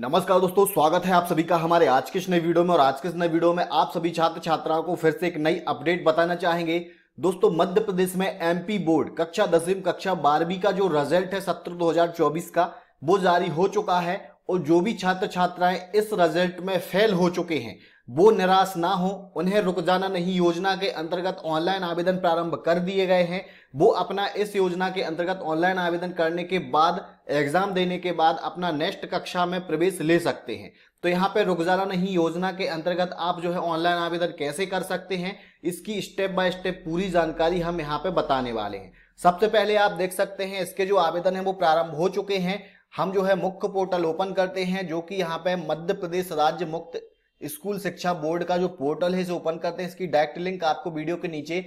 नमस्कार दोस्तों स्वागत है आप सभी का हमारे आज के इस नए वीडियो में और आज के इस नए वीडियो में आप सभी छात्र छात्राओं को फिर से एक नई अपडेट बताना चाहेंगे दोस्तों मध्य प्रदेश में एमपी बोर्ड कक्षा दसवीं कक्षा बारहवीं का जो रिजल्ट है सत्र 2024 का वो जारी हो चुका है और जो भी छात्र छात्राएं इस रिजल्ट में फेल हो चुके हैं वो निराश ना हो उन्हें रुक जाना नहीं योजना के अंतर्गत ऑनलाइन आवेदन प्रारंभ कर दिए गए हैं वो अपना इस योजना के अंतर्गत ऑनलाइन आवेदन करने के बाद एग्जाम देने के बाद अपना नेक्स्ट कक्षा में प्रवेश ले सकते हैं तो यहाँ पे रुक जाना नहीं योजना के अंतर्गत आप जो है ऑनलाइन आवेदन कैसे कर सकते हैं इसकी स्टेप बाय स्टेप पूरी जानकारी हम यहाँ पे बताने वाले हैं सबसे पहले आप देख सकते हैं इसके जो आवेदन है वो प्रारंभ हो चुके हैं हम जो है मुख्य पोर्टल ओपन करते हैं जो कि यहाँ पे मध्य प्रदेश राज्य मुक्त स्कूल शिक्षा बोर्ड का जो पोर्टल है इसे ओपन करते हैं इसकी डायरेक्ट लिंक आपको वीडियो के नीचे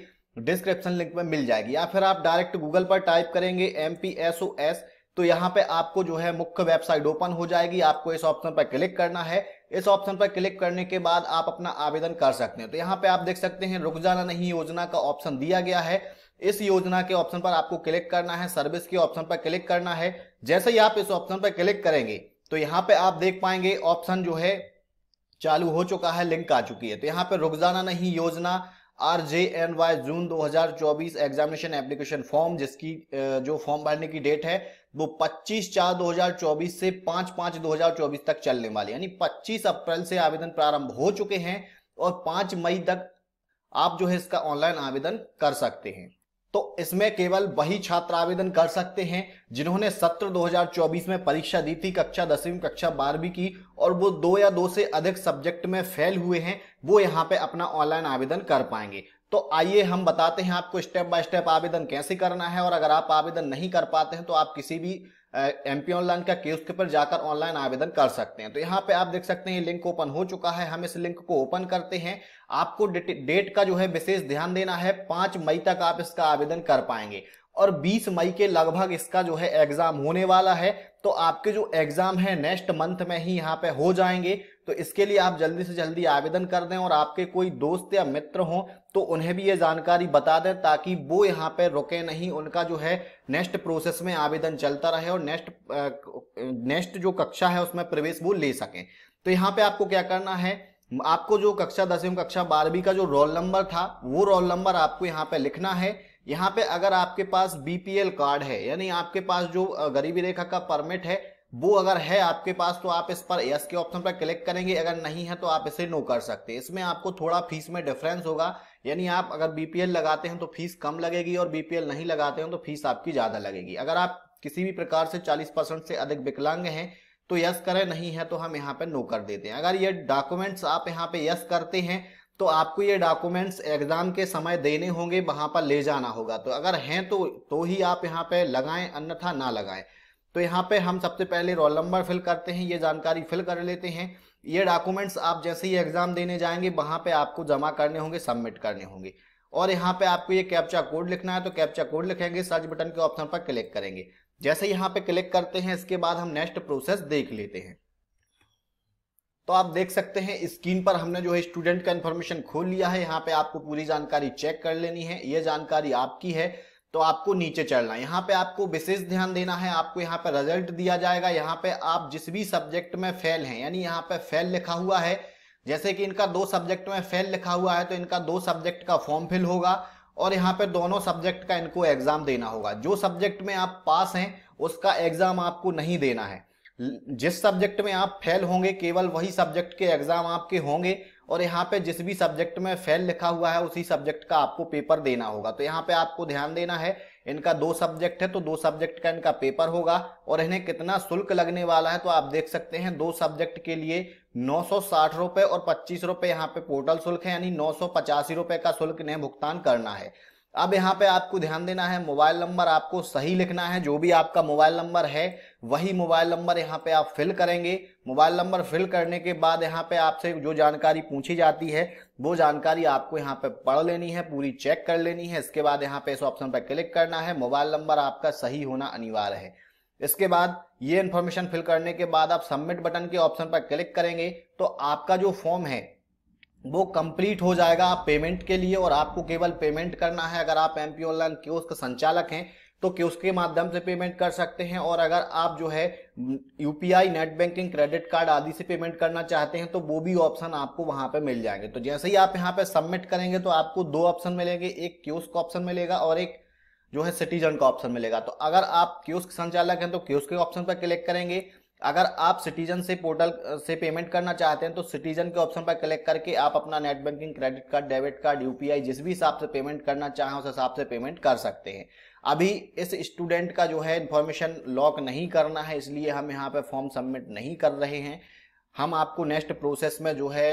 डिस्क्रिप्शन लिंक में मिल जाएगी या फिर आप डायरेक्ट गूगल पर टाइप करेंगे एम तो यहाँ पे आपको जो है मुख्य वेबसाइट ओपन हो जाएगी आपको इस ऑप्शन पर क्लिक करना है इस ऑप्शन पर क्लिक करने के बाद आप अपना आवेदन कर सकते हैं तो यहाँ पे आप देख सकते हैं रुक जाना नहीं योजना का ऑप्शन दिया गया है इस योजना के ऑप्शन पर आपको क्लिक करना है सर्विस के ऑप्शन पर क्लिक करना है जैसे ही आप इस ऑप्शन पर क्लिक करेंगे तो यहाँ पे आप देख पाएंगे ऑप्शन जो है चालू हो चुका है लिंक आ चुकी है तो यहाँ पर जाना नहीं योजना R J N Y June 2024 examination application form जिसकी जो फॉर्म भरने की डेट है वो 25 चार 2024 से 5 पांच 2024 तक चलने वाली यानी 25 अप्रैल से आवेदन प्रारंभ हो चुके हैं और 5 मई तक आप जो है इसका ऑनलाइन आवेदन कर सकते हैं तो इसमें केवल वही छात्र आवेदन कर सकते हैं जिन्होंने सत्र 2024 में परीक्षा दी थी कक्षा दसवीं कक्षा बारहवीं की और वो दो या दो से अधिक सब्जेक्ट में फेल हुए हैं वो यहाँ पे अपना ऑनलाइन आवेदन कर पाएंगे तो आइए हम बताते हैं आपको स्टेप बाय स्टेप आवेदन कैसे करना है और अगर आप आवेदन नहीं कर पाते हैं तो आप किसी भी एम पी ऑनलाइन का केस के पर जाकर ऑनलाइन आवेदन कर सकते हैं तो यहाँ पे आप देख सकते हैं ये लिंक ओपन हो चुका है हम इस लिंक को ओपन करते हैं आपको डेट का जो है विशेष ध्यान देना है पांच मई तक आप इसका आवेदन कर पाएंगे और 20 मई के लगभग इसका जो है एग्जाम होने वाला है तो आपके जो एग्जाम है नेक्स्ट मंथ में ही यहाँ पे हो जाएंगे तो इसके लिए आप जल्दी से जल्दी आवेदन कर दें और आपके कोई दोस्त या मित्र हो तो उन्हें भी ये जानकारी बता दें ताकि वो यहाँ पे रुके नहीं उनका जो है नेक्स्ट प्रोसेस में आवेदन चलता रहे और नेक्स्ट नेक्स्ट जो कक्षा है उसमें प्रवेश वो ले सकें तो यहाँ पे आपको क्या करना है आपको जो कक्षा दसवीं कक्षा बारहवीं का जो रोल नंबर था वो रोल नंबर आपको यहाँ पे लिखना है यहाँ पे अगर आपके पास बीपीएल कार्ड है यानी आपके पास जो गरीबी रेखा का परमिट है वो अगर है आपके पास तो आप इस पर यस के ऑप्शन पर क्लिक करेंगे अगर नहीं है तो आप इसे नो कर सकते इसमें आपको थोड़ा फीस में डिफरेंस होगा यानी आप अगर बीपीएल लगाते हैं तो फीस कम लगेगी और बीपीएल नहीं लगाते हैं तो फीस आपकी ज्यादा लगेगी अगर आप किसी भी प्रकार से 40 परसेंट से अधिक विकलांग हैं तो यस करें नहीं है तो हम यहाँ पे नो कर देते हैं अगर ये डॉक्यूमेंट्स आप यहाँ पे यस करते हैं तो आपको ये डॉक्यूमेंट्स एग्ज़ाम के समय देने होंगे वहां पर ले जाना होगा तो अगर हैं तो तो ही आप यहाँ पे लगाएं अन्यथा ना लगाएं तो यहाँ पे हम सबसे पहले रोल नंबर फिल करते हैं ये जानकारी फिल कर लेते हैं ये डॉक्यूमेंट्स आप जैसे ही एग्ज़ाम देने जाएंगे वहां पर आपको जमा करने होंगे सबमिट करने होंगे और यहाँ पे आपको ये कैप्चा कोड लिखना है तो कैप्चा कोड लिखेंगे सर्च बटन के ऑप्शन पर क्लिक करेंगे जैसे यहाँ पे क्लिक करते हैं इसके बाद हम नेक्स्ट प्रोसेस देख लेते हैं तो आप देख सकते हैं स्क्रीन पर हमने जो है स्टूडेंट का इन्फॉर्मेशन खोल लिया है यहाँ पे आपको पूरी जानकारी चेक कर लेनी है ये जानकारी आपकी है तो आपको नीचे चढ़ना है यहाँ पे आपको विशेष ध्यान देना है आपको यहाँ पे रिजल्ट दिया जाएगा यहाँ पे आप जिस भी सब्जेक्ट में फेल हैं यानी यहाँ पे फेल लिखा हुआ है जैसे कि इनका दो सब्जेक्ट में फेल लिखा हुआ है तो इनका दो सब्जेक्ट का फॉर्म फिल होगा और यहाँ पे दोनों सब्जेक्ट का इनको एग्जाम देना होगा जो सब्जेक्ट में आप पास हैं उसका एग्जाम आपको नहीं देना है जिस सब्जेक्ट में आप फेल होंगे केवल वही सब्जेक्ट के एग्जाम आपके होंगे और यहाँ पे जिस भी सब्जेक्ट में फेल लिखा हुआ है उसी सब्जेक्ट का आपको पेपर देना होगा तो यहाँ पे आपको ध्यान देना है इनका दो सब्जेक्ट है तो दो सब्जेक्ट का इनका पेपर होगा और इन्हें कितना शुल्क लगने वाला है तो आप देख सकते हैं दो सब्जेक्ट के लिए नौ रुपए और पच्चीस रुपए यहाँ पे पोर्टल शुल्क है यानी नौ रुपए का शुल्क इन्हें भुगतान करना है अब यहाँ पे आपको ध्यान देना है मोबाइल नंबर आपको सही लिखना है जो भी आपका मोबाइल नंबर है वही मोबाइल नंबर यहाँ पे आप फिल करेंगे मोबाइल नंबर फिल करने के बाद यहाँ पे आपसे जो जानकारी पूछी जाती है वो जानकारी आपको यहाँ पे पढ़ लेनी है पूरी चेक कर लेनी है इसके बाद यहाँ पे इस ऑप्शन पर क्लिक करना है मोबाइल नंबर आपका सही होना अनिवार्य है इसके बाद ये इन्फॉर्मेशन फिल करने के बाद आप सबमिट बटन के ऑप्शन पर क्लिक करेंगे तो आपका जो फॉर्म है वो कंप्लीट हो जाएगा आप पेमेंट के लिए और आपको केवल पेमेंट करना है अगर आप एम पी ऑनलाइन क्योस्क संचालक हैं तो कि उसके माध्यम से पेमेंट कर सकते हैं और अगर आप जो है UPI net banking credit card आदि से पेमेंट करना चाहते हैं तो वो भी ऑप्शन आपको वहां पे मिल जाएंगे तो जैसे ही आप यहाँ पे सबमिट करेंगे तो आपको दो ऑप्शन मिलेंगे एक क्यूस का ऑप्शन मिलेगा और एक जो है सिटीजन का ऑप्शन मिलेगा तो अगर आप क्यूस संचालक हैं तो क्यूस के ऑप्शन पर क्लिक करेंगे अगर आप सिटीजन से पोर्टल से पेमेंट करना चाहते हैं तो सिटीजन के ऑप्शन पर क्लिक करके आप अपना net banking credit card debit card UPI जिस भी हिसाब से पेमेंट करना चाहें उस हिसाब से पेमेंट कर सकते हैं अभी इस स्टूडेंट का जो है इन्फॉर्मेशन लॉक नहीं करना है इसलिए हम यहाँ पर फॉर्म सबमिट नहीं कर रहे हैं हम आपको नेक्स्ट प्रोसेस में जो है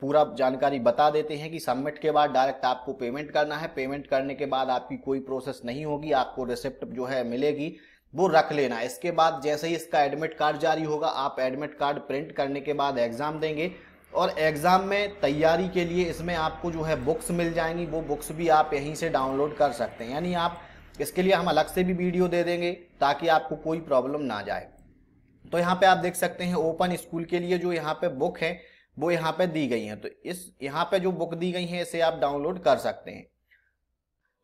पूरा जानकारी बता देते हैं कि सबमिट के बाद डायरेक्ट आपको पेमेंट करना है पेमेंट करने के बाद आपकी कोई प्रोसेस नहीं होगी आपको रिसिप्ट जो है मिलेगी वो रख लेना इसके बाद जैसे ही इसका एडमिट कार्ड जारी होगा आप एडमिट कार्ड प्रिंट करने के बाद एग्ज़ाम देंगे और एग्ज़ाम में तैयारी के लिए इसमें आपको जो है बुक्स मिल जाएंगी वो बुक्स भी आप यहीं से डाउनलोड कर सकते हैं यानी आप इसके लिए हम अलग से भी वीडियो दे देंगे ताकि आपको कोई प्रॉब्लम ना जाए तो यहाँ पे आप देख सकते हैं ओपन स्कूल के लिए जो यहाँ पे बुक है वो यहाँ पे दी गई है तो इस यहाँ पे जो बुक दी गई है इसे आप डाउनलोड कर सकते हैं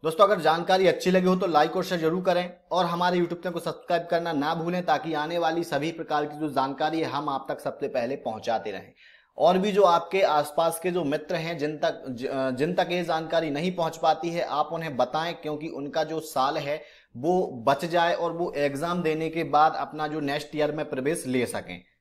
दोस्तों अगर जानकारी अच्छी लगी हो तो लाइक और शेयर जरूर करें और हमारे यूट्यूब चैनल को सब्सक्राइब करना ना भूलें ताकि आने वाली सभी प्रकार की जो जानकारी है हम आप तक सबसे पहले पहुंचाते रहें और भी जो आपके आसपास के जो मित्र हैं जिन तक जिन तक ये जानकारी नहीं पहुंच पाती है आप उन्हें बताएं क्योंकि उनका जो साल है वो बच जाए और वो एग्जाम देने के बाद अपना जो नेक्स्ट ईयर में प्रवेश ले सकें